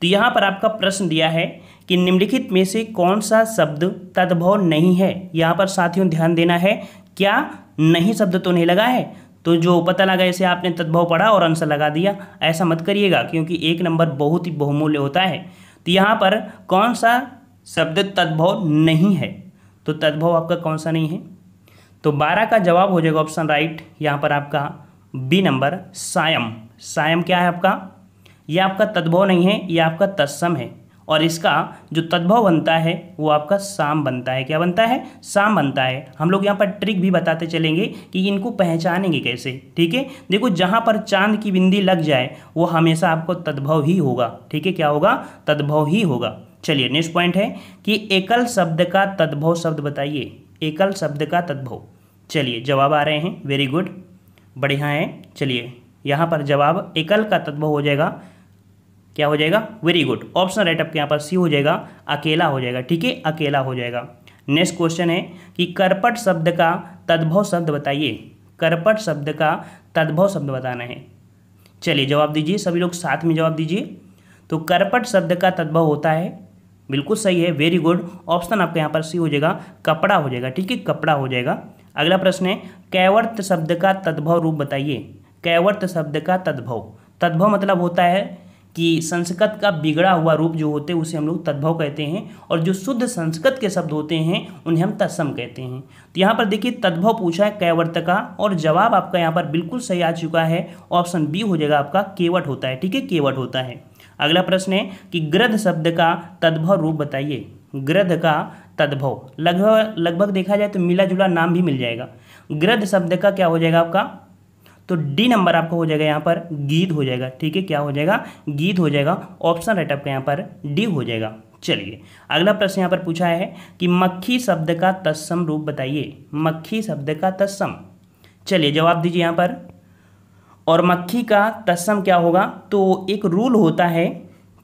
तो यहाँ पर आपका प्रश्न दिया है कि निम्नलिखित में से कौन सा शब्द तद्भव नहीं है यहाँ पर साथियों ध्यान देना है क्या नहीं शब्द तो नहीं लगा है तो जो पता लगा इसे आपने तद्भव पढ़ा और आंसर लगा दिया ऐसा मत करिएगा क्योंकि एक नंबर बहुत ही बहुमूल्य होता है तो यहाँ पर कौन सा शब्द तद्भव नहीं है तो तद्भव आपका कौन सा नहीं है तो बारह का जवाब हो जाएगा ऑप्शन राइट यहाँ पर आपका बी नंबर सायम सायम क्या है आपका ये आपका तद्भव नहीं है ये आपका तत्सम है और इसका जो तद्भव बनता है वो आपका साम बनता है क्या बनता है साम बनता है हम लोग यहाँ पर ट्रिक भी बताते चलेंगे कि इनको पहचानेंगे कैसे ठीक है देखो जहाँ पर चांद की बिंदी लग जाए वो हमेशा आपको तद्भव ही होगा ठीक है क्या होगा तद्भव ही होगा चलिए नेक्स्ट पॉइंट है कि एकल शब्द का तद्भव शब्द बताइए एकल शब्द का तद्भव चलिए जवाब आ रहे हैं वेरी गुड बढ़िया है चलिए यहाँ पर जवाब एकल का तद्भव हो जाएगा क्या हो जाएगा वेरी गुड ऑप्शन राइट आपके यहाँ पर सी हो जाएगा अकेला हो जाएगा ठीक है अकेला हो जाएगा नेक्स्ट क्वेश्चन है कि करपट शब्द का तद्भव शब्द बताइए करपट शब्द का तद्भव शब्द बताना है चलिए जवाब दीजिए सभी लोग साथ में जवाब दीजिए तो करपट शब्द का तद्भव होता है बिल्कुल सही है वेरी गुड ऑप्शन आपके यहाँ पर सी हो जाएगा कपड़ा हो जाएगा ठीक है कपड़ा हो जाएगा अगला प्रश्न है कैवर्त शब्द का तद्भव रूप बताइए कैवर्त शब्द का तद्भव तद्भव मतलब होता है कि संस्कृत का बिगड़ा हुआ रूप जो होते हैं उसे हम लोग तद्भव कहते हैं और जो शुद्ध संस्कृत के शब्द होते हैं उन्हें हम तत्सम कहते हैं तो यहाँ पर देखिए तद्भव पूछा है कैवर्त का और जवाब आपका यहाँ पर बिल्कुल सही आ चुका है ऑप्शन बी हो जाएगा आपका केवट होता है ठीक है केवट होता है अगला प्रश्न है कि ग्रध शब्द का तद्भव रूप बताइए ग्रध का तद्भव लगभग लगभग देखा जाए तो मिला जुला नाम भी मिल जाएगा ग्रध शब्द का क्या हो जाएगा आपका तो डी नंबर आपका हो जाएगा यहाँ पर गीत हो जाएगा ठीक है क्या हो जाएगा गीत हो जाएगा ऑप्शन राइट आपका यहाँ पर डी हो जाएगा चलिए अगला प्रश्न यहाँ पर पूछा है कि मक्खी शब्द का तत्सम रूप बताइए मक्खी शब्द का तत्सम चलिए जवाब दीजिए यहाँ पर और मक्खी का तत्सम क्या होगा तो एक रूल होता है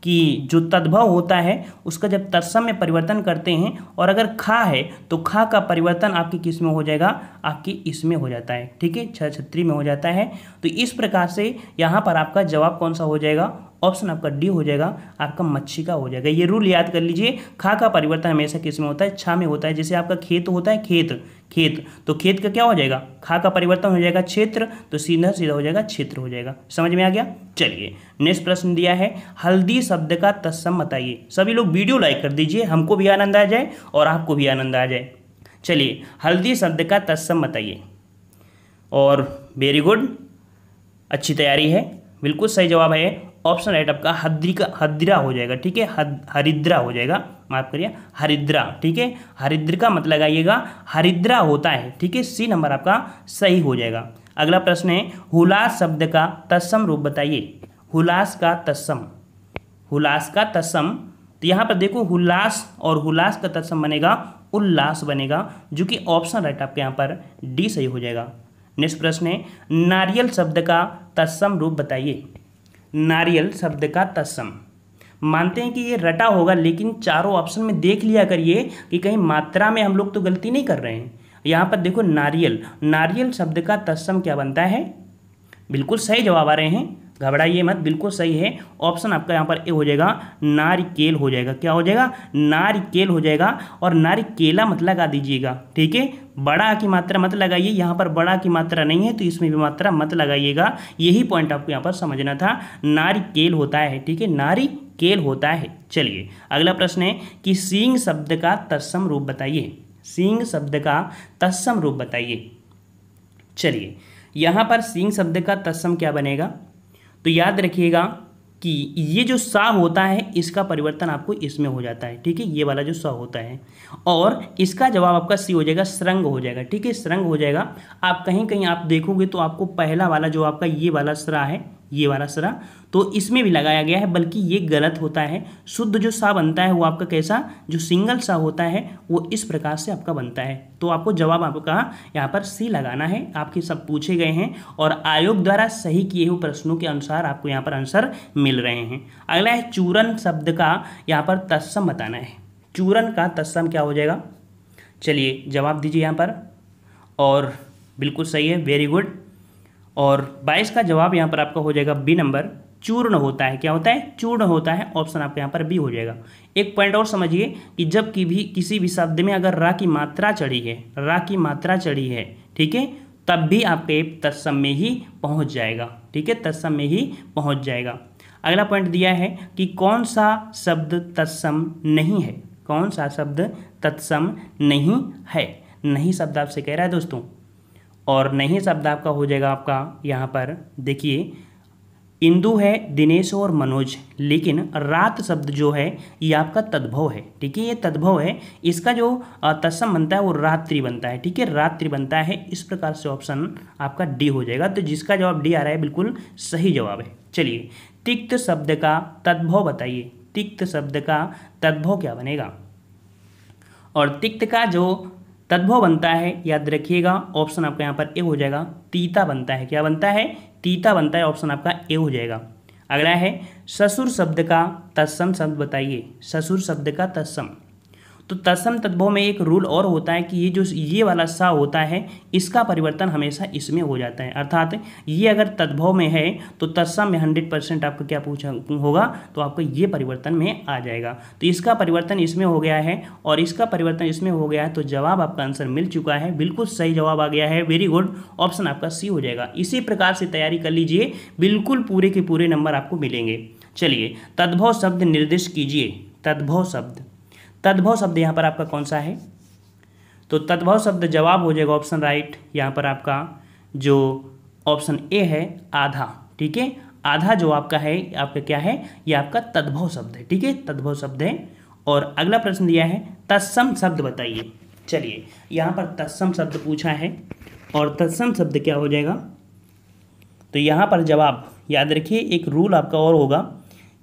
कि जो तद्भव होता है उसका जब तत्सम में परिवर्तन करते हैं और अगर खा है तो खा का परिवर्तन आपके किस में हो जाएगा आपके इसमें हो जाता है ठीक है छत्री में हो जाता है तो इस प्रकार से यहाँ पर आपका जवाब कौन सा हो जाएगा ऑप्शन आपका डी हो जाएगा आपका मच्छी का हो जाएगा ये रूल याद कर लीजिए खा का परिवर्तन हमेशा किस में होता है छा में होता है जैसे आपका खेत होता है खेत खेत तो खेत का क्या हो जाएगा खा का परिवर्तन हो जाएगा क्षेत्र तो सीधा सीधा हो जाएगा क्षेत्र हो जाएगा समझ में आ गया चलिए नेक्स्ट प्रश्न दिया है हल्दी शब्द का तत्सम बताइए सभी लोग वीडियो लाइक कर दीजिए हमको भी आनंद आ जाए और आपको भी आनंद आ जाए चलिए हल्दी शब्द का तत्सम बताइए और वेरी गुड अच्छी तैयारी है बिल्कुल सही जवाब है ऑप्शन राइट आपका हद्रिका हद्रा हो जाएगा ठीक है हरिद्रा हो जाएगा माफ करिए हरिद्रा ठीक है हरिद्र का मत मतलब लगाइएगा हरिद्रा होता है ठीक है सी नंबर आपका सही हो जाएगा अगला प्रश्न है हुलास शब्द का तत्सम रूप बताइए हुलास का तत्सम हुलास का तत्सम तो यहाँ पर देखो हुलास और हुलास का तत्सम बनेगा उल्लास बनेगा जो कि ऑप्शन राइट आपके यहाँ पर डी सही हो जाएगा नेक्स्ट प्रश्न है नारियल शब्द का तत्सम रूप बताइए नारियल शब्द का तत्सम मानते हैं कि ये रटा होगा लेकिन चारों ऑप्शन में देख लिया करिए कि कहीं मात्रा में हम लोग तो गलती नहीं कर रहे हैं यहाँ पर देखो नारियल नारियल शब्द का तत्सम क्या बनता है बिल्कुल सही जवाब आ रहे हैं घबराइए मत बिल्कुल सही है ऑप्शन आपका यहाँ पर ए हो जाएगा नारिकेल हो जाएगा क्या हो जाएगा नारिकेल हो जाएगा और नारिकेला मत लगा दीजिएगा ठीक है बड़ा की मात्रा मत लगाइए यहाँ पर बड़ा की मात्रा नहीं है तो इसमें भी मात्रा मत लगाइएगा यही पॉइंट आपको यहाँ पर समझना था नारिकेल होता है ठीक है नारिकेल होता है चलिए अगला प्रश्न है कि सींग शब्द का तत्सम रूप बताइए सींग शब्द का तत्सम रूप बताइए चलिए यहाँ पर सिंह शब्द का तत्सम क्या बनेगा तो याद रखिएगा कि ये जो सा होता है इसका परिवर्तन आपको इसमें हो जाता है ठीक है ये वाला जो सा होता है और इसका जवाब आपका सी हो जाएगा श्रृंग हो जाएगा ठीक है श्रृंग हो जाएगा आप कहीं कहीं आप देखोगे तो आपको पहला वाला जो आपका ये वाला स्रा है ये वाला सरा तो इसमें भी लगाया गया है बल्कि ये गलत होता है शुद्ध जो सा बनता है वो आपका कैसा जो सिंगल सा होता है वो इस प्रकार से आपका बनता है तो आपको जवाब आपका यहाँ पर सी लगाना है आपके सब पूछे गए हैं और आयोग द्वारा सही किए हुए प्रश्नों के अनुसार आपको यहाँ पर आंसर मिल रहे हैं अगला है चूरन शब्द का यहाँ पर तत्सम बताना है चूरन का तत्सम क्या हो जाएगा चलिए जवाब दीजिए यहाँ पर और बिल्कुल सही है वेरी गुड और बाईस का जवाब यहाँ पर आपका हो जाएगा बी नंबर चूर्ण होता है क्या होता है चूर्ण होता है ऑप्शन आपका यहाँ पर बी हो जाएगा एक पॉइंट और समझिए कि जब कि भी किसी भी शब्द में अगर रा की मात्रा चढ़ी है रा की मात्रा चढ़ी है ठीक है तब भी आपके तत्सम में ही पहुँच जाएगा ठीक है तत्सम में ही पहुँच जाएगा अगला पॉइंट दिया है कि कौन सा शब्द तत्सम नहीं है कौन सा शब्द तत्सम नहीं है नहीं शब्द आपसे कह रहा है दोस्तों और नहीं शब्द आपका हो जाएगा आपका यहाँ पर देखिए इंदु है दिनेश और मनोज लेकिन रात शब्द जो है ये आपका तद्भव है ठीक है ये तद्भव है इसका जो तत्सम बनता है वो रात्रि बनता है ठीक है रात्रि बनता है इस प्रकार से ऑप्शन आपका डी हो जाएगा तो जिसका जवाब डी आ रहा है बिल्कुल सही जवाब है चलिए तिक्त शब्द का तद्भव बताइए तिक्त शब्द का तद्भव क्या बनेगा और तिक्त का जो तद्भव बनता है याद रखिएगा ऑप्शन आपका यहाँ पर ए हो जाएगा तीता बनता है क्या बनता है तीता बनता है ऑप्शन आपका ए हो जाएगा अगला है ससुर शब्द का तत्सम शब्द बताइए ससुर शब्द का तत्सम तो तत्सम तद्भव में एक रूल और होता है कि ये जो ये वाला सा होता है इसका परिवर्तन हमेशा इसमें हो जाता है अर्थात ये अगर तद्भव में है तो तत्सम में हंड्रेड परसेंट आपको क्या पूछा होगा तो आपको ये परिवर्तन में आ जाएगा तो इसका परिवर्तन इसमें हो गया है और इसका परिवर्तन इसमें हो गया है तो जवाब आपका आंसर मिल चुका है बिल्कुल सही जवाब आ गया है वेरी गुड ऑप्शन आपका सी हो जाएगा इसी प्रकार से तैयारी कर लीजिए बिल्कुल पूरे के पूरे नंबर आपको मिलेंगे चलिए तद्भव शब्द निर्देश कीजिए तद्भव शब्द तद्भव शब्द यहाँ पर आपका कौन सा है तो तद्भव शब्द जवाब हो जाएगा ऑप्शन राइट यहाँ पर आपका जो ऑप्शन ए है आधा ठीक है आधा जो आपका है आपका क्या है ये आपका तद्भव शब्द है ठीक है तद्भव शब्द है और अगला प्रश्न दिया है तत्सम शब्द बताइए चलिए यहाँ पर तत्सम शब्द पूछा है और तत्सम शब्द क्या हो जाएगा तो यहाँ पर जवाब याद रखिए एक रूल आपका और होगा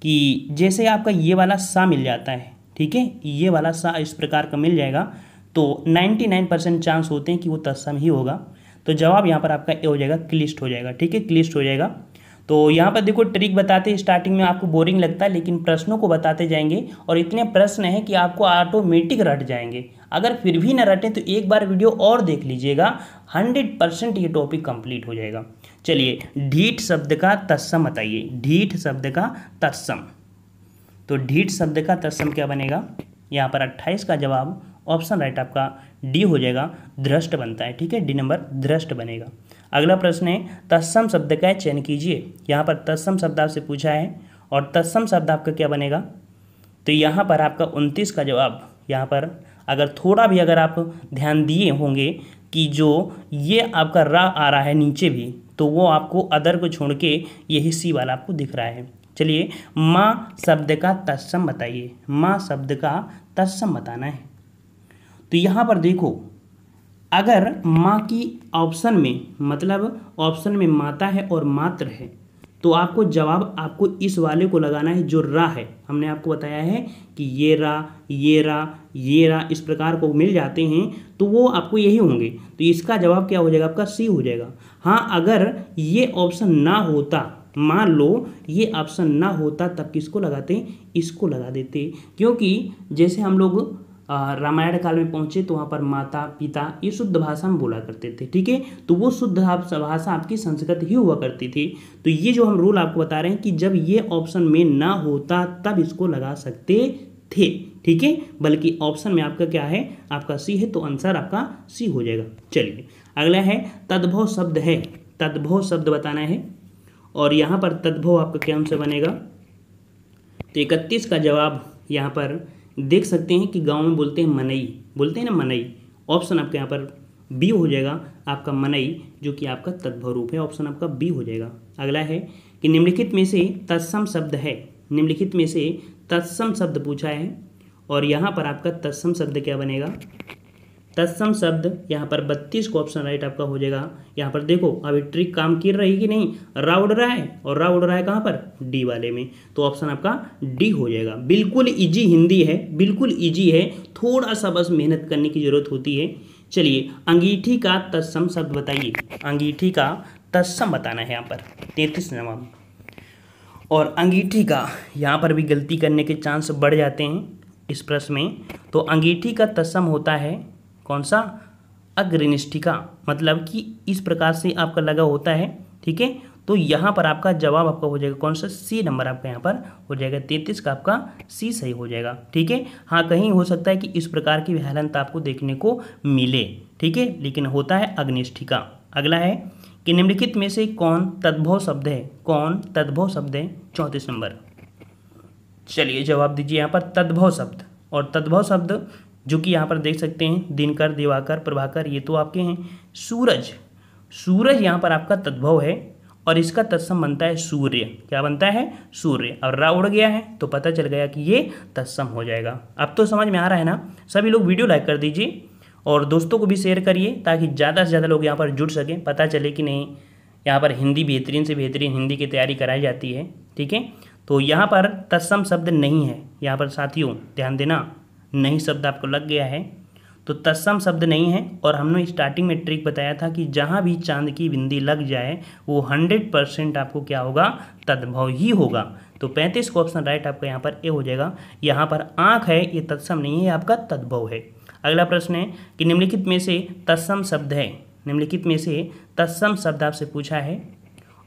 कि जैसे आपका ये वाला सा मिल जाता है ठीक है ये वाला सा इस प्रकार का मिल जाएगा तो 99 परसेंट चांस होते हैं कि वो तत्सम ही होगा तो जवाब यहाँ पर आपका ए हो जाएगा क्लिस्ट हो जाएगा ठीक है क्लिस्ट हो जाएगा तो यहाँ पर देखो ट्रिक बताते स्टार्टिंग में आपको बोरिंग लगता है लेकिन प्रश्नों को बताते जाएंगे और इतने प्रश्न हैं कि आपको ऑटोमेटिक रट जाएंगे अगर फिर भी ना रटें तो एक बार वीडियो और देख लीजिएगा हंड्रेड परसेंट ये टॉपिक कंप्लीट हो जाएगा चलिए ढीठ शब्द का तत्सम बताइए ढीठ शब्द का तत्सम तो ढीठ शब्द का तत्सम क्या बनेगा यहाँ पर अट्ठाईस का जवाब ऑप्शन राइट आपका डी हो जाएगा ध्रष्ट बनता है ठीक है डी नंबर ध्रष्ट बनेगा अगला प्रश्न है तत्सम शब्द का चयन कीजिए यहाँ पर तत्सम शब्द आपसे पूछा है और तत्सम शब्द आपका क्या बनेगा तो यहाँ पर आपका उनतीस का जवाब यहाँ पर अगर थोड़ा भी अगर आप ध्यान दिए होंगे कि जो ये आपका रा आ रहा है नीचे भी तो वो आपको अदर को छोड़ के यही सी वाला आपको दिख रहा है चलिए माँ शब्द का तत्सम बताइए माँ शब्द का तत्सम बताना है तो यहाँ पर देखो अगर माँ की ऑप्शन में मतलब ऑप्शन में माता है और मात्र है तो आपको जवाब आपको इस वाले को लगाना है जो रा है हमने आपको बताया है कि ये रा ये रा ये रा इस प्रकार को मिल जाते हैं तो वो आपको यही होंगे तो इसका जवाब क्या हो जाएगा आपका सी हो जाएगा हाँ अगर ये ऑप्शन ना होता मान लो ये ऑप्शन ना होता तब किसको लगाते इसको लगा देते क्योंकि जैसे हम लोग रामायण काल में पहुंचे तो वहाँ पर माता पिता ये शुद्ध भाषा में बोला करते थे ठीक है तो वो शुद्ध भाषा आपकी संस्कृत ही हुआ करती थी तो ये जो हम रूल आपको बता रहे हैं कि जब ये ऑप्शन में ना होता तब इसको लगा सकते थे ठीक है बल्कि ऑप्शन में आपका क्या है आपका सी है तो आंसर आपका सी हो जाएगा चलिए अगला है तद्भव शब्द है तद्भव शब्द बताना है और यहाँ पर तद्भव आपका क्या आंसर बनेगा तो इकतीस का जवाब यहाँ पर देख सकते हैं कि गांव में बोलते हैं मनई बोलते हैं ना मनई ऑप्शन आपका यहाँ पर बी हो जाएगा आपका मनई जो कि आपका तद्भव रूप है ऑप्शन आपका बी हो जाएगा अगला है कि निम्नलिखित में से तत्सम शब्द है निम्नलिखित में से तत्सम शब्द पूछा है और यहाँ पर आपका तत्सम शब्द क्या बनेगा तत्सम शब्द यहाँ पर बत्तीस को ऑप्शन राइट आपका हो जाएगा यहाँ पर देखो अभी ट्रिक काम की रही कि नहीं रा उड़ रहा है और रा उड़ रहा है कहाँ पर डी वाले में तो ऑप्शन आपका डी हो जाएगा बिल्कुल इजी हिंदी है बिल्कुल इजी है थोड़ा सा बस मेहनत करने की ज़रूरत होती है चलिए अंगीठी का तत्सम शब्द बताइए अंगीठी का तत्सम बताना है यहाँ पर तैंतीस नवम और अंगीठी का यहाँ पर भी गलती करने के चांस बढ़ जाते हैं इस प्रश्न में तो अंगीठी का तत्सम होता है कौन सा अग्रनिष्ठिका मतलब कि इस प्रकार से आपका लगा होता है ठीक है तो यहाँ पर आपका जवाब आपका हो जाएगा कौन सा सी नंबर आपका यहाँ पर हो जाएगा तैंतीस का आपका सी सही हो जाएगा ठीक है हाँ कहीं हो सकता है कि इस प्रकार की विहलनता आपको देखने को मिले ठीक है लेकिन होता है अग्निष्ठिका अगला है कि निम्नलिखित में से कौन तद्भव शब्द है कौन तद्भव शब्द है चौंतीस नंबर चलिए जवाब दीजिए यहाँ पर तद्भव शब्द और तद्भव शब्द जो कि यहाँ पर देख सकते हैं दिनकर दिवाकर प्रभाकर ये तो आपके हैं सूरज सूरज यहाँ पर आपका तद्भव है और इसका तत्सम बनता है सूर्य क्या बनता है सूर्य और रा उड़ गया है तो पता चल गया कि ये तत्सम हो जाएगा अब तो समझ में आ रहा है ना सभी लोग वीडियो लाइक कर दीजिए और दोस्तों को भी शेयर करिए ताकि ज़्यादा से ज़्यादा लोग यहाँ पर जुड़ सकें पता चले कि नहीं यहाँ पर हिंदी बेहतरीन से बेहतरीन हिंदी की तैयारी कराई जाती है ठीक है तो यहाँ पर तत्सम शब्द नहीं है यहाँ पर साथियों ध्यान देना नहीं शब्द आपको लग गया है तो तत्सम शब्द नहीं है और हमने स्टार्टिंग में ट्रिक बताया था कि जहाँ भी चांद की बिंदी लग जाए वो हंड्रेड परसेंट आपको क्या होगा तद्भव ही होगा तो पैंतीस को ऑप्शन राइट आपका यहाँ पर ए हो जाएगा यहाँ पर आँख है ये तत्सम नहीं है आपका तद्भव है अगला प्रश्न है कि निम्नलिखित में से तत्सम शब्द है निम्नलिखित में से तत्सम शब्द आपसे पूछा है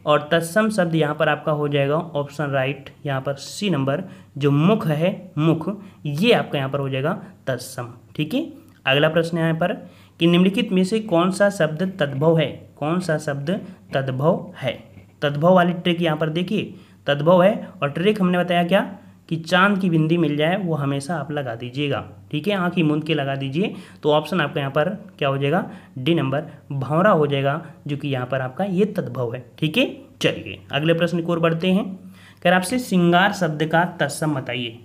और तत्सम शब्द यहाँ पर आपका हो जाएगा ऑप्शन राइट यहाँ पर सी नंबर जो मुख है मुख ये आपका यहाँ पर हो जाएगा तत्सम ठीक है अगला प्रश्न यहाँ पर कि निम्नलिखित में से कौन सा शब्द तद्भव है कौन सा शब्द तद्भव है तद्भव वाली ट्रिक यहाँ पर देखिए तद्भव है और ट्रिक हमने बताया क्या कि चांद की बिंदी मिल जाए वो हमेशा आप लगा दीजिएगा ठीक है आँख ही मूंद के लगा दीजिए तो ऑप्शन आपका यहाँ पर क्या हो जाएगा डी नंबर भौरा हो जाएगा जो कि यहाँ पर आपका ये तद्भव है ठीक है चलिए अगले प्रश्न की ओर बढ़ते हैं कर आपसे श्रृंगार शब्द का तत्सम बताइए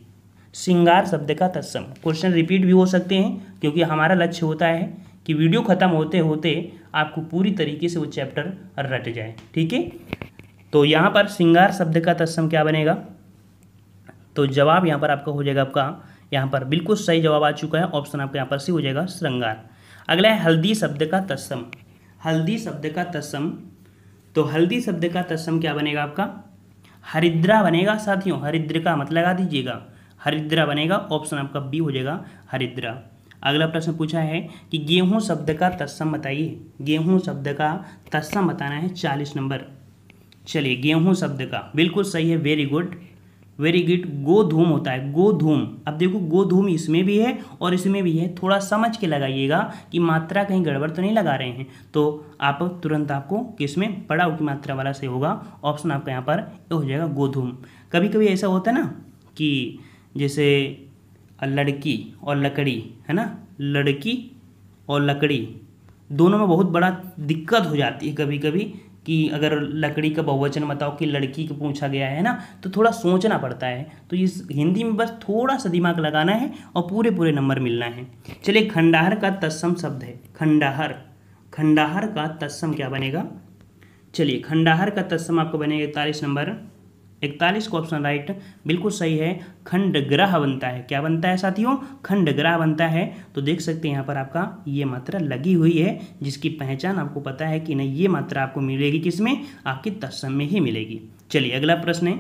श्रृंगार शब्द का तत्सम क्वेश्चन रिपीट भी हो सकते हैं क्योंकि हमारा लक्ष्य होता है कि वीडियो ख़त्म होते होते आपको पूरी तरीके से वो चैप्टर रट जाए ठीक है तो यहाँ पर श्रृंगार शब्द का तत्सम क्या बनेगा तो जवाब यहाँ पर आपका हो जाएगा आपका यहाँ पर बिल्कुल सही जवाब आ चुका है ऑप्शन आपका यहाँ पर सी हो जाएगा श्रृंगार अगला है हल्दी शब्द का तस्म हल्दी शब्द का तस्म तो हल्दी शब्द का तस्म क्या बनेगा आपका हरिद्रा बनेगा साथियों हरिद्र का मत लगा दीजिएगा हरिद्रा बनेगा ऑप्शन आपका बी हो जाएगा हरिद्रा अगला प्रश्न पूछा है कि गेहूं शब्द का तस्म बताइए गेहूं शब्द का तस्म बताना है चालीस नंबर चलिए गेहूं शब्द का बिल्कुल सही है वेरी गुड वेरी गुड गोधूम होता है गोधूम अब देखो गोधूम इसमें भी है और इसमें भी है थोड़ा समझ के लगाइएगा कि मात्रा कहीं गड़बड़ तो नहीं लगा रहे हैं तो आप तुरंत आपको किसमें में पड़ाव की मात्रा वाला से होगा ऑप्शन आपका यहाँ पर हो जाएगा गोधूम कभी कभी ऐसा होता है ना कि जैसे लड़की और लकड़ी है ना लड़की और लकड़ी दोनों में बहुत बड़ा दिक्कत हो जाती है कभी कभी कि अगर लकड़ी का बहुवचन बताओ कि लड़की को पूछा गया है ना तो थोड़ा सोचना पड़ता है तो इस हिंदी में बस थोड़ा सा दिमाग लगाना है और पूरे पूरे नंबर मिलना है चलिए खंडाहर का तत्सम शब्द है खंडाहर खंडाहर का तत्सम क्या बनेगा चलिए खंडाहर का तत्सम आपको बनेगा इकतालीस नंबर इकतालीस को ऑप्शन राइट बिल्कुल सही है खंड ग्रह बनता है क्या बनता है साथियों खंड ग्रह बनता है तो देख सकते हैं यहाँ पर आपका ये मात्रा लगी हुई है जिसकी पहचान आपको पता है कि नहीं ये मात्रा आपको मिलेगी किसमें आपकी तत्सम में ही मिलेगी चलिए अगला प्रश्न है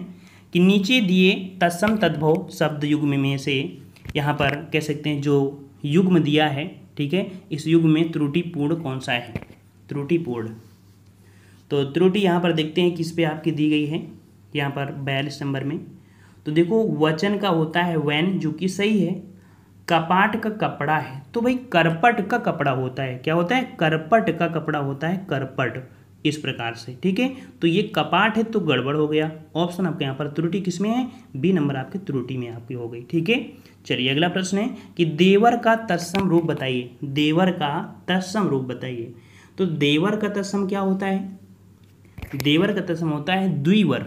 कि नीचे दिए तत्सम तद्भव शब्द युग्म में से यहाँ पर कह सकते हैं जो युग्म दिया है ठीक है इस युग में त्रुटिपूर्ण कौन सा है त्रुटिपूर्ण तो त्रुटि यहाँ पर देखते हैं किस पे आपकी दी गई है यहाँ पर बयालीस नंबर में तो देखो वचन का होता है वैन जो कि सही है कपाट का कपड़ा है तो भाई करपट का कपड़ा होता है क्या होता है करपट का कपड़ा होता है करपट इस प्रकार से ठीक है तो ये कपाट है तो गड़बड़ हो गया ऑप्शन आपके यहाँ पर त्रुटि किसमें है बी नंबर आपके त्रुटि में आपकी हो गई ठीक है चलिए अगला प्रश्न है कि देवर का तत्सम रूप बताइए देवर का तत्सम रूप बताइए तो देवर का तत्सम क्या होता है देवर का तत्सम होता है द्विवर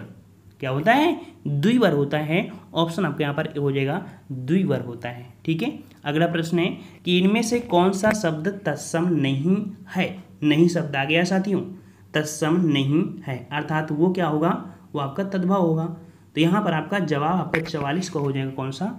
क्या होता है द्विवर होता है ऑप्शन आपके यहाँ पर हो जाएगा द्विवर होता है ठीक है अगला प्रश्न है कि इनमें से कौन सा शब्द तत्सम नहीं है नहीं शब्द आ गया साथियों तत्सम नहीं है अर्थात वो क्या होगा वो आपका तद्भव होगा तो यहाँ पर आपका जवाब आपका चवालीस का हो जाएगा कौन सा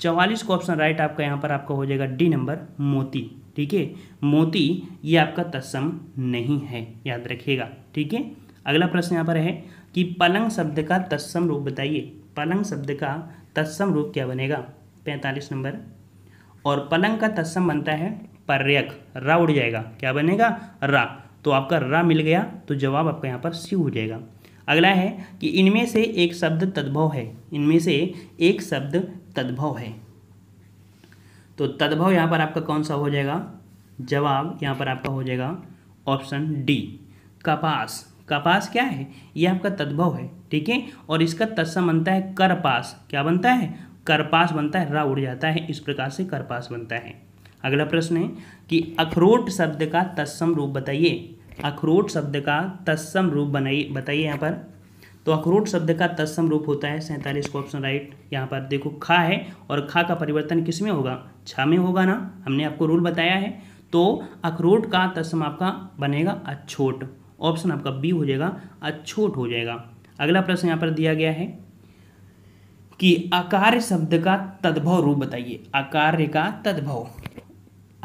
चवालीस का ऑप्शन राइट आपका यहाँ पर आपका हो जाएगा डी नंबर मोती ठीक है मोती ये आपका तत्सम नहीं है याद रखिएगा ठीक है अगला प्रश्न यहाँ पर है कि पलंग शब्द का तत्सम रूप बताइए पलंग शब्द का तत्सम रूप क्या बनेगा पैंतालीस नंबर और पलंग का तत्सम बनता है पर्यक रा उड़ जाएगा क्या बनेगा रा तो आपका रा मिल गया तो जवाब आपका यहाँ पर सी हो जाएगा अगला है कि इनमें से एक शब्द तद्भव है इनमें से एक शब्द तद्भव है तो तद्भव यहाँ पर आपका कौन सा हो जाएगा जवाब यहाँ पर आपका हो जाएगा ऑप्शन डी कपास कपास क्या है ये आपका तद्भव है ठीक है और इसका तत्सम बनता है करपास क्या बनता है करपास बनता है रा उड़ जाता है इस प्रकार से करपास बनता है अगला प्रश्न है कि अखरोट शब्द का तत्सम रूप बताइए अखरोट शब्द का तत्सम रूप बनाइए बताइए यहाँ पर तो अखरोट शब्द का तत्सम रूप होता है सैंतालीस को ऑप्शन राइट यहाँ पर देखो खा है और खा का परिवर्तन किस में होगा छा में होगा ना हमने आपको रूल बताया है तो अखरोट का तत्सम आपका बनेगा अछोट ऑप्शन आपका बी हो जाएगा अछूट हो जाएगा अगला प्रश्न यहाँ पर दिया गया है कि अकार्य शब्द का तद्भव रूप बताइए अकार्य का तद्भव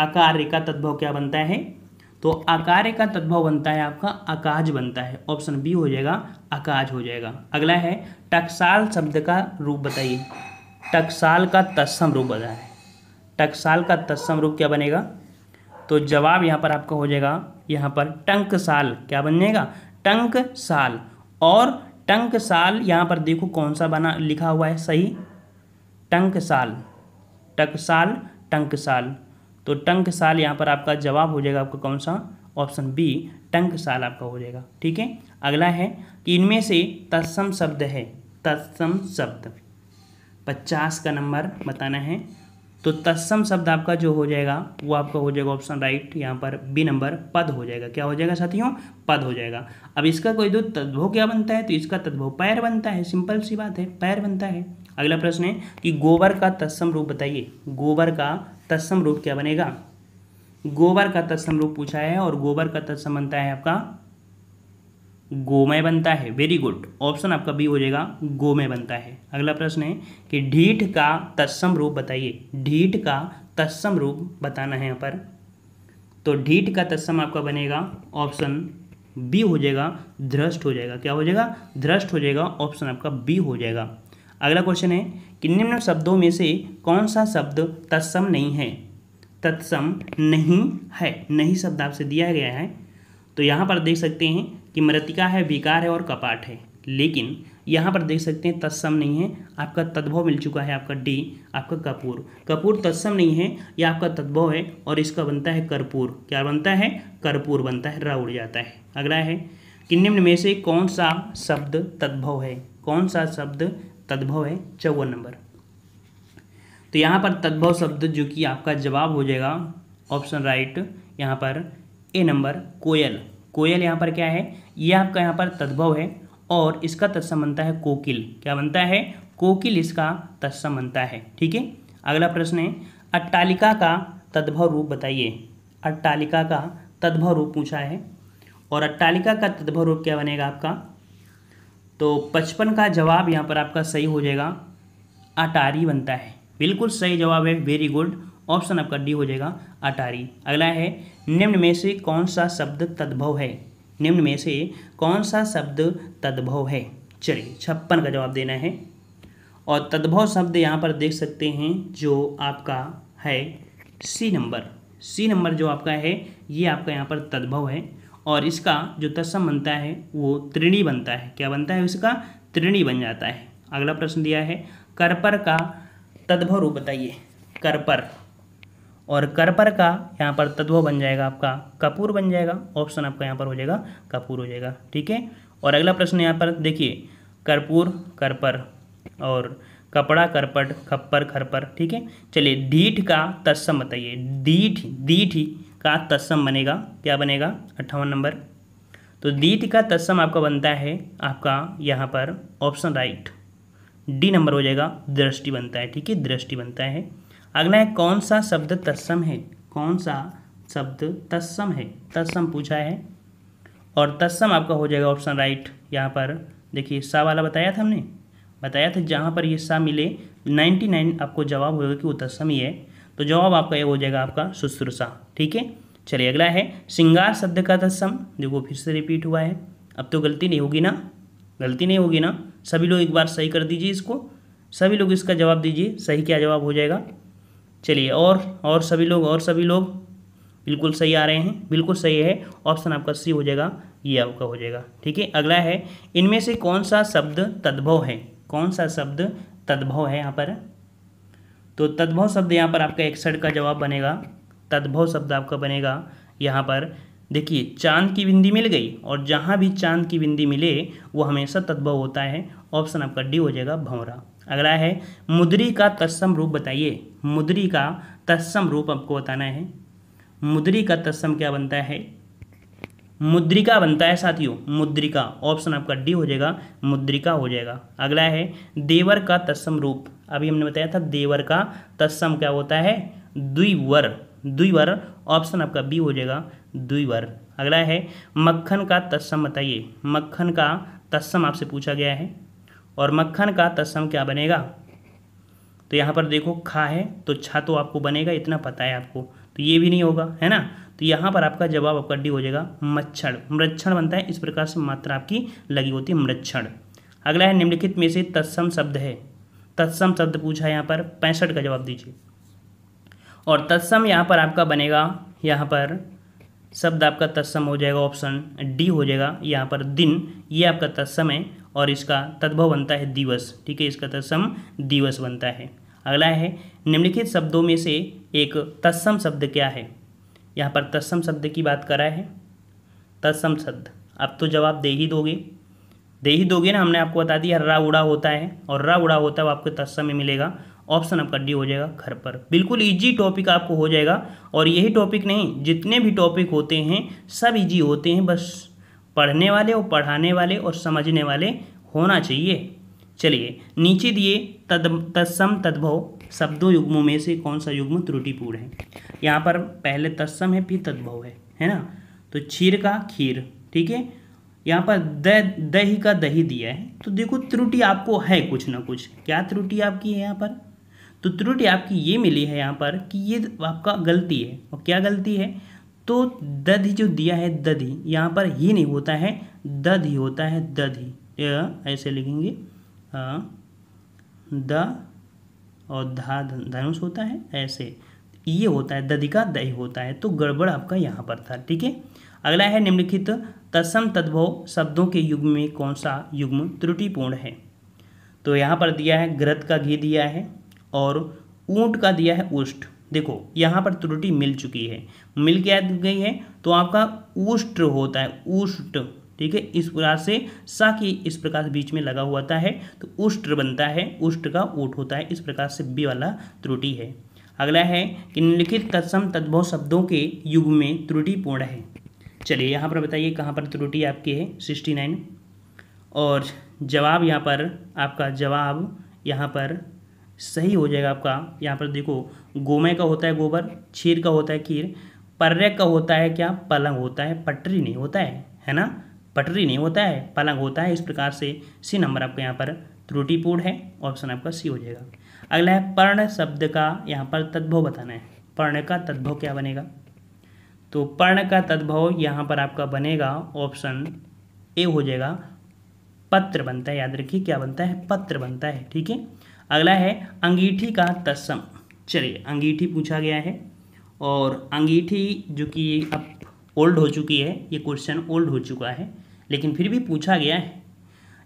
अकार्य का तद्भव क्या बनता है तो अकार्य का तद्भव बनता है आपका अकाज बनता है ऑप्शन बी हो जाएगा अकाज हो जाएगा अगला है टकसाल शब्द का रूप बताइए टकसाल का तत्सम रूप बताए टकसाल का तत्सम रूप क्या बनेगा तो जवाब यहाँ पर आपका हो जाएगा यहाँ पर टंक साल क्या बन जाएगा साल और टंक साल यहाँ पर देखो कौन सा बना लिखा हुआ है सही टंक साल टक साल टंक साल तो टंक साल यहाँ पर आपका जवाब हो जाएगा आपका कौन सा ऑप्शन बी टंक साल आपका हो जाएगा ठीक है अगला है कि इनमें से तत्सम शब्द है तत्सम शब्द पचास का नंबर बताना है तो तत्सम शब्द आपका जो हो जाएगा वो आपका हो जाएगा ऑप्शन राइट यहाँ पर बी नंबर पद हो जाएगा क्या हो जाएगा साथियों पद हो जाएगा अब इसका कोई दो तद्भव क्या बनता है तो इसका तद्भव पैर बनता है सिंपल सी बात है पैर बनता है अगला प्रश्न है कि गोबर का तत्सम रूप बताइए गोबर का तत्सम रूप क्या बनेगा गोबर का तत्सम रूप पूछा है और गोबर का तत्सम बनता है आपका गोमय बनता है वेरी गुड ऑप्शन आपका बी हो जाएगा गोमय बनता है अगला प्रश्न है कि ढीठ का तत्सम रूप बताइए ढीठ का तत्सम रूप बताना है यहाँ पर तो ढीठ का तत्सम आपका बनेगा ऑप्शन बी हो जाएगा ध्रष्ट हो जाएगा क्या हो जाएगा ध्रष्ट हो जाएगा ऑप्शन आपका बी हो जाएगा अगला क्वेश्चन है कि निम्न शब्दों में से कौन सा शब्द तत्सम नहीं है तत्सम नहीं है नहीं शब्द आपसे दिया गया है तो यहाँ पर देख सकते हैं कि मृतिका है विकार है और कपाट है लेकिन यहाँ पर देख सकते हैं तत्सम नहीं है आपका तद्भव मिल चुका है आपका डी आपका कपूर कपूर तत्सम नहीं है यह आपका तद्भव है और इसका बनता है कर्पूर क्या बनता है कर्पूर बनता है रा उड़ जाता है अगला है कि निम्न में से कौन सा शब्द तद्भव है कौन सा शब्द तद्भव है चौवन नंबर तो यहाँ पर तद्भव शब्द जो कि आपका जवाब हो जाएगा ऑप्शन राइट यहाँ पर ए नंबर कोयल कोयल यहाँ पर क्या है ये आपका यहाँ पर तद्भव है और इसका तत्सम बनता है कोकिल क्या बनता है कोकिल इसका तत्सम बनता है ठीक है अगला प्रश्न है अट्टालिका का तद्भव रूप बताइए अट्टालिका का तद्भव रूप पूछा है और अट्टालिका का तद्भव रूप क्या बनेगा आपका तो पचपन का जवाब यहाँ पर आपका सही हो जाएगा अटारी बनता है बिल्कुल सही जवाब है वेरी गुड ऑप्शन आपका डी हो जाएगा अटारी अगला है निम्न में से कौन सा शब्द तद्भव है निम्न में से कौन सा शब्द तद्भव है चलिए छप्पन का जवाब देना है और तद्भव शब्द यहाँ पर देख सकते हैं जो आपका है सी नंबर सी नंबर जो आपका है ये आपका यहाँ पर तद्भव है और इसका जो तत्सम बनता है वो त्रिणी बनता है क्या बनता है उसका त्रिणी बन जाता है अगला प्रश्न दिया है करपर का तद्भव रूप बताइए करपर और कर्पर का यहाँ पर तत्व बन जाएगा आपका कपूर बन जाएगा ऑप्शन आपका यहाँ पर हो जाएगा कपूर हो जाएगा ठीक है और अगला प्रश्न यहाँ पर देखिए कर्पूर करपर और कपड़ा करपट खप्पर खरपर ठीक है चलिए डीठ का तत्सम बताइए डीठ डीठ का तत्सम बनेगा क्या बनेगा अट्ठावन नंबर तो डीठ का तत्सम आपका बनता है आपका यहाँ पर ऑप्शन राइट डी नंबर हो जाएगा दृष्टि बनता है ठीक है दृष्टि बनता है अगला है कौन सा शब्द तत्सम है कौन सा शब्द तत्सम है तत्सम पूछा है और तत्सम आपका हो जाएगा ऑप्शन राइट यहाँ पर देखिए सा वाला बताया था हमने बताया था जहाँ पर ये सा मिले 99 आपको जवाब होगा कि वो तत्सम ही है तो जवाब आपका ये हो जाएगा आपका शुश्रूषा ठीक है चलिए अगला है श्रृंगार शब्द का तत्सम देखो फिर से रिपीट हुआ है अब तो गलती नहीं होगी ना गलती नहीं होगी ना सभी लोग एक बार सही कर दीजिए इसको सभी लोग इसका जवाब दीजिए सही क्या जवाब हो जाएगा चलिए और और सभी लोग और सभी लोग बिल्कुल सही आ रहे हैं बिल्कुल सही है ऑप्शन आपका सी हो जाएगा ये आपका हो जाएगा ठीक है अगला है इनमें से कौन सा शब्द तद्भव है कौन सा शब्द तद्भव है यहाँ पर तो तद्भव शब्द यहाँ पर आपका एकसठ का जवाब बनेगा तद्भव शब्द आपका बनेगा यहाँ पर देखिए चांद की बिंदी मिल गई और जहाँ भी चांद की बिंदी मिले वो हमेशा तद्भव होता है ऑप्शन आपका डी हो जाएगा भंवरा अगला है मुद्री का तत्सम रूप बताइए मुद्री का तत्सम रूप आपको बताना है मुद्री का तत्सम क्या बनता है मुद्रिका बनता है साथियों मुद्रिका ऑप्शन आपका डी हो जाएगा मुद्रिका हो जाएगा अगला है देवर का तत्सम रूप अभी हमने बताया था देवर का तत्सम क्या होता है द्विवर द्विवर ऑप्शन आपका बी हो जाएगा द्विवर अगला है मक्खन का तत्सम बताइए मक्खन का तत्सम आपसे पूछा गया है और मक्खन का तत्सम क्या बनेगा तो यहाँ पर देखो खा है तो छा तो आपको बनेगा इतना पता है आपको तो ये भी नहीं होगा है ना तो यहाँ पर आपका जवाब आपका डी हो जाएगा मच्छर मृक्षण बनता है इस प्रकार से मात्रा आपकी लगी होती है मृक्षण अगला है निम्नलिखित में से तत्सम शब्द है तत्सम शब्द पूछा है यहाँ पर पैंसठ का जवाब दीजिए और तत्सम यहाँ पर आपका बनेगा यहाँ पर शब्द आपका तत्सम हो जाएगा ऑप्शन डी हो जाएगा यहाँ पर दिन ये आपका तत्सम है और इसका तद्भव बनता है दिवस ठीक है इसका तत्सम दिवस बनता है अगला है निम्नलिखित शब्दों में से एक तत्सम शब्द क्या है यहाँ पर तत्सम शब्द की बात करा है तत्सम शब्द अब तो जवाब दे ही दोगे दे ही दोगे ना हमने आपको बता दिया रा उड़ा होता है और रा उड़ा होता है वो आपको तत्सम में मिलेगा ऑप्शन आपका डी हो जाएगा घर पर बिल्कुल इजी टॉपिक आपको हो जाएगा और यही टॉपिक नहीं जितने भी टॉपिक होते हैं सब इजी होते हैं बस पढ़ने वाले और पढ़ाने वाले और समझने वाले होना चाहिए चलिए नीचे दिए तद तत्सम तद्भव शब्दों युग्मों में से कौन सा युग्म त्रुटिपूर्ण है यहाँ पर पहले तत्सम है फिर तद्भव है है ना तो क्षीर का खीर ठीक है यहाँ पर दह दही का दही दिया है तो देखो त्रुटि आपको है कुछ ना कुछ क्या त्रुटि आपकी है यहाँ पर तो त्रुटि आपकी ये मिली है यहाँ पर कि ये आपका गलती है और क्या गलती है तो दधि जो दिया है दधि यहाँ पर ही नहीं होता है दधि होता है दधि ऐसे लिखेंगे द और धा धनुष होता है ऐसे ये होता है दधि का दही होता है तो गड़बड़ आपका यहाँ पर था ठीक है अगला है निम्नलिखित तत्सम तद्भव शब्दों के युग्म में कौन सा युग्म त्रुटिपूर्ण है तो यहाँ पर दिया है ग्रत का घी दिया है और ऊँट का दिया है उष्ट देखो यहाँ पर त्रुटि मिल चुकी है मिल क्या गई है तो आपका उष्ट होता है उष्ट ठीक है इस प्रकार से सा की इस प्रकार से बीच में लगा हुआ है तो उष्ट बनता है उष्ट का ऊट होता है इस प्रकार से बी वाला त्रुटि है अगला है कि निम्नलिखित तत्सम तद्भव शब्दों के युग में त्रुटिपूर्ण है चलिए यहाँ पर बताइए कहाँ पर त्रुटि आपकी है सिक्सटी नाइन और जवाब यहाँ पर आपका जवाब यहाँ पर सही हो जाएगा आपका यहाँ पर देखो गोमय का होता है गोबर छीर का होता है खीर पर्य का होता है क्या पलंग होता है पटरी नहीं होता है है ना पटरी नहीं होता है पलंग होता है इस प्रकार से सी नंबर आपका यहाँ पर त्रुटिपूर्ण है ऑप्शन आपका सी हो जाएगा अगला है पर्ण शब्द का यहाँ पर तद्भव बताना है पर्ण का तद्भव क्या बनेगा तो पर्ण का तद्भव यहाँ पर आपका बनेगा ऑप्शन ए हो जाएगा पत्र बनता है याद रखिए क्या बनता है पत्र बनता है ठीक है अगला है अंगीठी का तस्म चलिए अंगीठी पूछा गया है और अंगीठी जो कि अब ओल्ड हो चुकी है ये क्वेश्चन ओल्ड हो चुका है लेकिन फिर भी पूछा गया है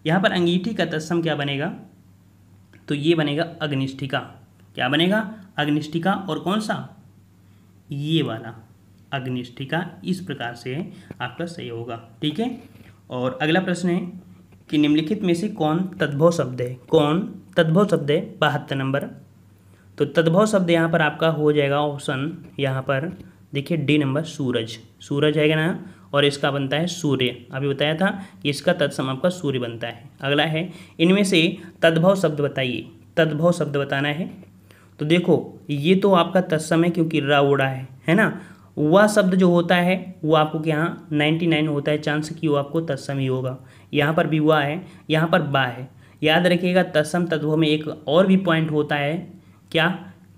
यहाँ पर अंगीठी का तस्म क्या बनेगा तो ये बनेगा अग्निष्ठिका क्या बनेगा अग्निष्ठिका और कौन सा ये वाला अग्निष्ठिका इस प्रकार से आपका सही होगा ठीक है और अगला प्रश्न है कि निम्नलिखित में से कौन तद्भव शब्द है कौन तद्भव शब्द है बहत्तर नंबर तो तद्भव शब्द यहाँ पर आपका हो जाएगा ऑप्शन यहाँ पर देखिए डी नंबर सूरज सूरज है ना और इसका बनता है सूर्य अभी बताया था कि इसका तत्सम आपका सूर्य बनता है अगला है इनमें से तद्भव शब्द बताइए तद्भव शब्द बताना है तो देखो ये तो आपका तत्सम है क्योंकि रा उड़ा है है ना वह शब्द जो होता है वो आपको क्या 99 नाइन होता है चांस कि वो आपको तत्सम ही होगा यहाँ पर भी हुआ है यहाँ पर बा है याद रखिएगा तत्सम तद्भव में एक और भी पॉइंट होता है क्या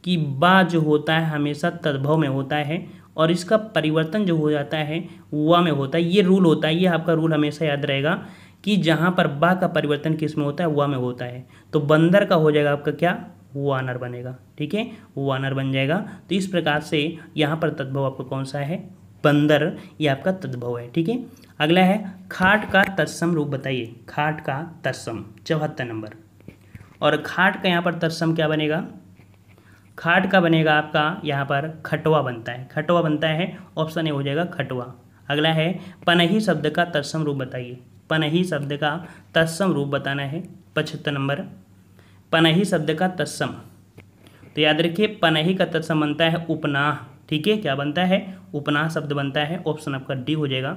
कि बा जो होता है हमेशा तद्भव में होता है और इसका परिवर्तन जो हो जाता है वा में होता है ये रूल होता है ये आपका रूल हमेशा याद रहेगा कि जहाँ पर बा का परिवर्तन किस में होता है वा में होता है तो बंदर का हो जाएगा आपका क्या वानर बनेगा ठीक है वानर बन जाएगा तो इस प्रकार से यहाँ पर तद्भव आपका कौन सा है बंदर ये आपका तद्भव है ठीक है अगला है खाट का तत्सम रूप बताइए खाट का तत्सम चौहत्तर नंबर और खाट का यहाँ पर तत्सम क्या बनेगा खाट का बनेगा आपका यहाँ पर खटवा बनता है खटवा बनता है ऑप्शन ए हो जाएगा खटवा अगला है पनही शब्द का तत्सम रूप बताइए पनही शब्द का तत्सम रूप बताना है पचहत्तर नंबर पनही शब्द का तत्सम तो याद रखिए पनही का तत्सम बनता है उपनाह ठीक है क्या बनता है उपनाह शब्द बनता है ऑप्शन आपका डी हो जाएगा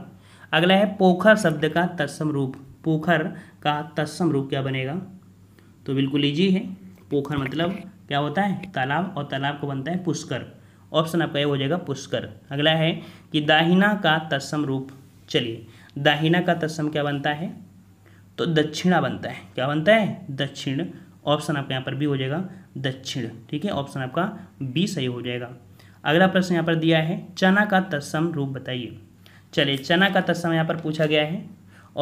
अगला है पोखर शब्द का तत्सम रूप पोखर का तत्सम रूप क्या बनेगा तो बिल्कुल ईजी है पोखर मतलब क्या होता है तालाब और तालाब को बनता है पुष्कर ऑप्शन आपका ये हो जाएगा पुष्कर अगला है कि दाहिना का तत्सम रूप चलिए दाहिना का तत्सम क्या बनता है तो दक्षिणा बनता है क्या बनता है दक्षिण ऑप्शन आपका यहाँ पर भी हो जाएगा दक्षिण ठीक है ऑप्शन आपका बी सही हो जाएगा अगला प्रश्न यहाँ पर दिया है चना का तत्सम रूप बताइए चलिए चना का तत्सम यहाँ पर पूछा गया है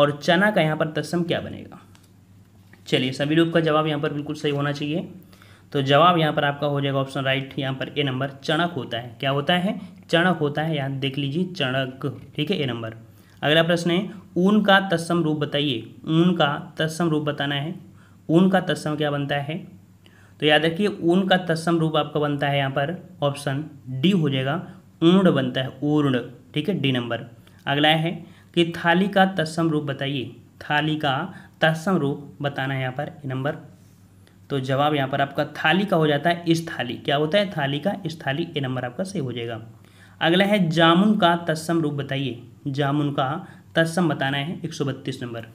और चना का यहाँ पर तत्सम क्या बनेगा चलिए सभी लोग का जवाब यहाँ पर बिल्कुल सही होना चाहिए तो जवाब यहाँ पर आपका हो जाएगा ऑप्शन राइट यहाँ पर ए नंबर चणक होता है क्या होता है चणक होता है यहाँ देख लीजिए चणक ठीक है ए नंबर अगला प्रश्न है ऊन का तत्सम रूप बताइए ऊन का तत्सम रूप बताना है ऊन का तत्सम क्या बनता है तो याद रखिए ऊन का तत्सम रूप आपका बनता है यहाँ पर ऑप्शन डी हो जाएगा ऊर्ण बनता है ऊर्ण ठीक है डी नंबर अगला है कि थाली का तत्सम रूप बताइए थाली का तत्सम रूप बताना है यहाँ पर नंबर तो जवाब यहाँ पर आपका थाली का हो जाता है इस थाली क्या होता है थाली का इस थाली ए नंबर आपका सही हो जाएगा अगला है जामुन का तत्सम रूप बताइए जामुन का तत्सम बताना है एक सौ बत्तीस नंबर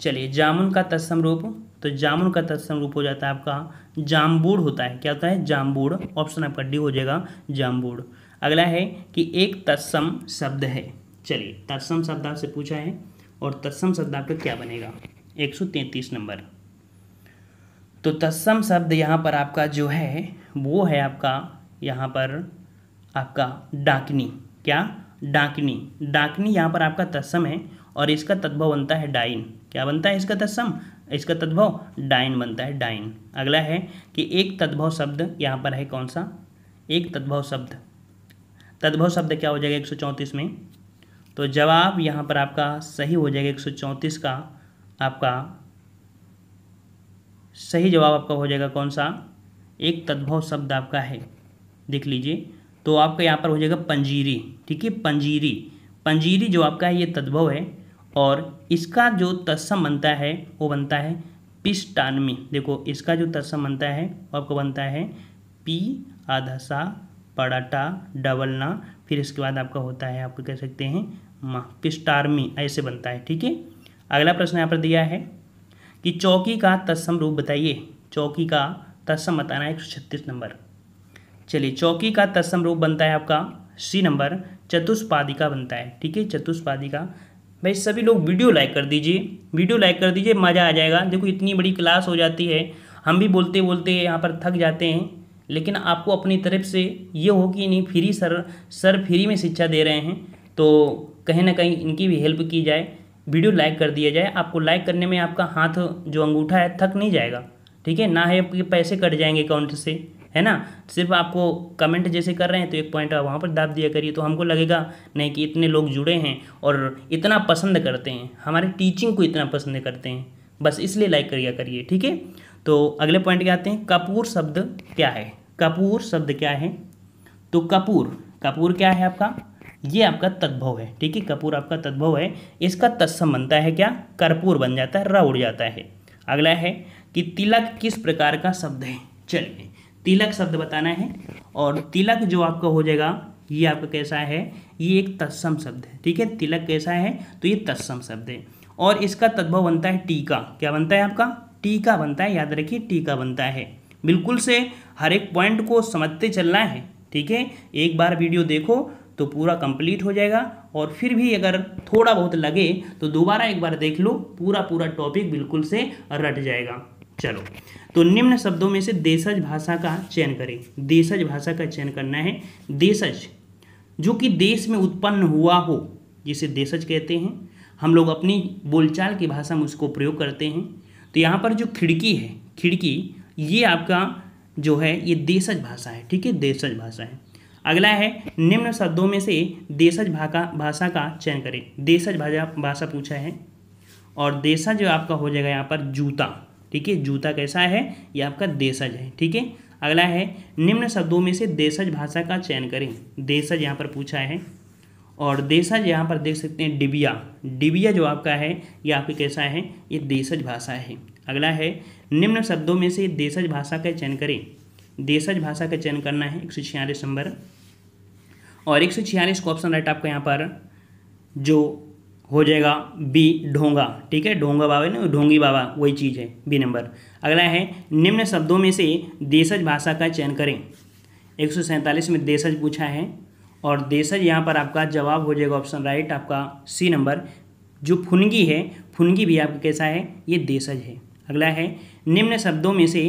चलिए जामुन का तत्सम रूप तो जामुन का तत्सम रूप हो जाता है आपका जामबूड़ होता है क्या होता है जामबूड़ ऑप्शन आपका डी हो जाएगा जामबूड़ अगला है कि एक तत्सम शब्द है चलिए तत्सम शब्द आपसे पूछा है और तत्सम शब्द आपका क्या बनेगा 133 नंबर तो तत्सम शब्द यहाँ पर आपका जो है वो है आपका यहाँ पर आपका डाकनी क्या डाकनी डाकनी यहाँ पर आपका तत्सम है और इसका तद्भव बनता है डाइन क्या बनता है इसका तत्सम इसका तद्भव डाइन बनता है डाइन अगला है कि एक तद्भव शब्द यहाँ पर है कौन सा एक तद्भव शब्द तद्भव शब्द क्या हो जाएगा एक सौ चौंतीस में तो जवाब यहाँ पर आपका सही हो जाएगा एक सौ चौंतीस का आपका सही जवाब आपका हो जाएगा कौन सा एक तद्भव शब्द आपका है देख लीजिए तो आपका यहाँ पर हो जाएगा पंजीरी ठीक है पंजीरी पंजीरी जो आपका है ये तद्भव है और इसका जो तत्सम बनता है वो बनता है पिस्टानमी देखो इसका जो तत्सम बनता है वो आपको बनता है पी आधा सा पड़ाटा डबल ना फिर इसके बाद आपका होता है आपको कह सकते हैं माह पिस्टारमी ऐसे बनता है ठीक है अगला प्रश्न यहाँ पर दिया है कि चौकी का तत्सम रूप बताइए चौकी का तत्सम बताना है एक नंबर चलिए चौकी का तत्सम रूप बनता है आपका सी नंबर चतुष्पादिका बनता है ठीक है चतुष्पादिका भाई सभी लोग वीडियो लाइक कर दीजिए वीडियो लाइक कर दीजिए मज़ा आ जाएगा देखो इतनी बड़ी क्लास हो जाती है हम भी बोलते बोलते यहाँ पर थक जाते हैं लेकिन आपको अपनी तरफ से ये हो कि नहीं फ्री सर सर फ्री में शिक्षा दे रहे हैं तो कहीं ना कहीं इनकी भी हेल्प की जाए वीडियो लाइक कर दिया जाए आपको लाइक करने में आपका हाथ जो अंगूठा है थक नहीं जाएगा ठीक है ना है आपके पैसे कट जाएंगे अकाउंट से है ना सिर्फ आपको कमेंट जैसे कर रहे हैं तो एक पॉइंट आप वहाँ पर दाब दिया करिए तो हमको लगेगा नहीं कि इतने लोग जुड़े हैं और इतना पसंद करते हैं हमारे टीचिंग को इतना पसंद करते हैं बस इसलिए लाइक करिया करिए ठीक है तो अगले पॉइंट क्या आते हैं कपूर शब्द क्या है कपूर शब्द क्या है तो कपूर कपूर क्या है आपका ये आपका तद्भव है ठीक है कपूर आपका तद्भव है इसका तत्सम बनता है क्या कर्पूर बन जाता है र उड़ जाता है अगला है कि तिलक किस प्रकार का शब्द है चलिए तिलक शब्द बताना है और तिलक जो आपका हो जाएगा ये आपका कैसा है ये एक तत्सम शब्द है ठीक है तिलक कैसा है तो ये तत्सम शब्द है और इसका तद्भव बनता है टीका क्या बनता है आपका टीका बनता है याद रखिए टीका बनता है बिल्कुल से हर एक पॉइंट को समझते चलना है ठीक है एक बार वीडियो देखो तो पूरा कंप्लीट हो जाएगा और फिर भी अगर थोड़ा बहुत लगे तो दोबारा एक बार देख लो पूरा पूरा टॉपिक बिल्कुल से रट जाएगा चलो तो निम्न शब्दों में से देशज भाषा का चयन करें देशज भाषा का चयन करना है देशज जो कि देश में उत्पन्न हुआ हो जिसे देशज कहते हैं हम लोग अपनी बोलचाल की भाषा में उसको प्रयोग करते हैं तो यहाँ पर जो खिड़की है खिड़की ये आपका जो है ये देशज भाषा है ठीक है देशज भाषा है अगला है निम्न शब्दों में से देशज भाका भाषा का चयन करें देशज भाषा भाषा पूछा है और देशज आपका हो जाएगा यहाँ पर जूता ठीक है जूता कैसा है ये आपका देशज है ठीक है अगला है निम्न शब्दों में से देशज भाषा का चयन करें देशज यहाँ पर पूछा है और देशज यहाँ पर देख सकते हैं डिबिया डिबिया जो आपका है ये आपके कैसा है ये देशज भाषा है अगला है निम्न शब्दों में से देशज भाषा का चयन करें देशज भाषा का चयन करना है एक सौ छियालीस नंबर और एक सौ छियालीस का ऑप्शन राइट आपका यहाँ पर जो हो जाएगा बी ढोंगा ठीक है ढोंगा बाबा ना ढोंगी बाबा वही चीज़ है बी नंबर अगला है निम्न शब्दों में से देशज भाषा का चयन करें एक में देशज पूछा है और देशज यहाँ पर आपका जवाब हो जाएगा ऑप्शन राइट आपका सी नंबर जो फुनगी है फुनगी भी आपका कैसा है ये देशज है अगला है निम्न शब्दों में से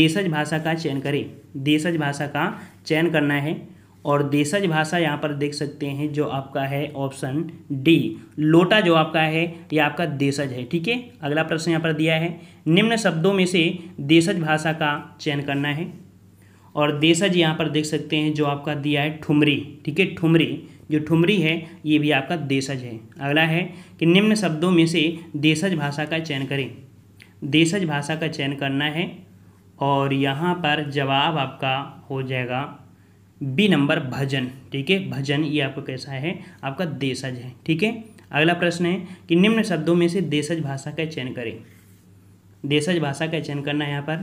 देशज भाषा का चयन करें देशज भाषा का चयन करना है और देशज भाषा यहाँ पर देख सकते हैं जो आपका है ऑप्शन डी लोटा जो आपका है ये आपका देशज है ठीक है अगला प्रश्न यहाँ पर दिया है निम्न शब्दों में से देशज भाषा का चयन करना है और देशज यहाँ पर देख सकते हैं जो आपका दिया है ठुमरी ठीक है ठुमरी जो ठुमरी है ये भी आपका देशज है अगला है कि निम्न शब्दों में से देशज भाषा का चयन करें देशज भाषा का चयन करना है और यहाँ पर जवाब आपका हो जाएगा बी नंबर भजन ठीक है भजन ये आपका कैसा है आपका देशज है ठीक है अगला प्रश्न है कि निम्न शब्दों में से देशज भाषा का चयन करें देशज भाषा का चयन करना है यहाँ पर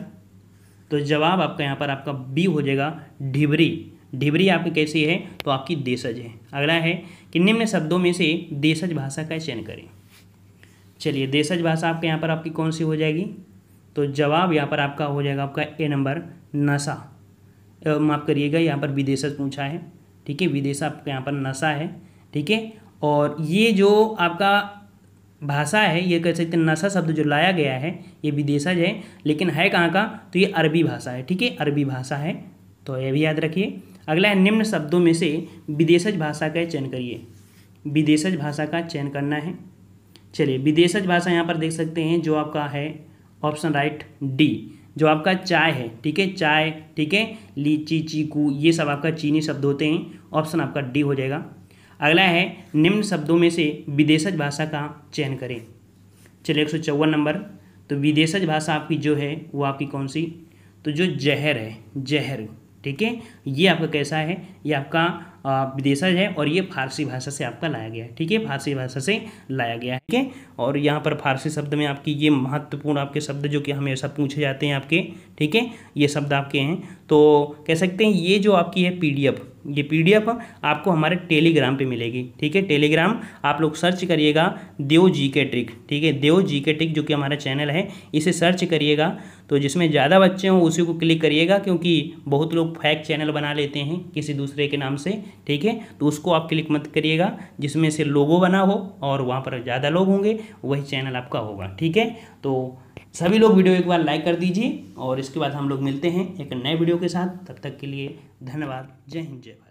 तो जवाब आपका यहाँ पर आपका बी हो जाएगा ढिबरी ढिबरी आपकी कैसी है तो आपकी देशज है अगला है कि निम्न शब्दों में से देशज भाषा का चयन करें चलिए देशज भाषा आपके यहाँ पर आपकी कौन सी हो जाएगी तो जवाब यहाँ पर आपका हो जाएगा आपका ए नंबर नशा माफ़ करिएगा यहाँ पर विदेश पूछा है ठीक है विदेशा आपका यहाँ पर नशा है ठीक है और ये जो आपका भाषा है ये कह सकते हैं नशा शब्द जो लाया गया है ये विदेशज है लेकिन है कहाँ का तो ये अरबी भाषा है ठीक है अरबी भाषा है तो ये भी याद रखिए अगला है निम्न शब्दों में से विदेशज भाषा का चयन करिए विदेशज भाषा का चयन करना है चलिए विदेशज भाषा यहाँ पर देख सकते हैं जो आपका है ऑप्शन राइट डी जो आपका चाय है ठीक है चाय ठीक है लीची चीकू ये सब आपका चीनी शब्द होते हैं ऑप्शन आपका डी हो जाएगा अगला है निम्न शब्दों में से विदेशज भाषा का चयन करें चलिए एक नंबर तो विदेशज भाषा आपकी जो है वो आपकी कौन सी तो जो जहर है जहर ठीक है ये आपका कैसा है ये आपका विदेशज है और ये फारसी भाषा से आपका लाया गया है ठीक है फारसी भाषा से लाया गया है ठीक है और यहाँ पर फारसी शब्द में आपकी ये महत्वपूर्ण आपके शब्द जो कि हमेशा पूछे जाते हैं आपके ठीक है ये शब्द आपके हैं तो कह सकते हैं ये जो आपकी है पी ये पी आपको हमारे टेलीग्राम पे मिलेगी ठीक है टेलीग्राम आप लोग सर्च करिएगा देव जी के ट्रिक ठीक है देव जी के ट्रिक जो कि हमारा चैनल है इसे सर्च करिएगा तो जिसमें ज़्यादा बच्चे हों उसी को क्लिक करिएगा क्योंकि बहुत लोग फैक चैनल बना लेते हैं किसी दूसरे के नाम से ठीक है तो उसको आप क्लिक मत करिएगा जिसमें से लोगो बना हो और वहाँ पर ज़्यादा लोग होंगे वही चैनल आपका होगा ठीक है तो सभी लोग वीडियो एक बार लाइक कर दीजिए और इसके बाद हम लोग मिलते हैं एक नए वीडियो के साथ तब तक के लिए धन्यवाद जय हिंद जय भारत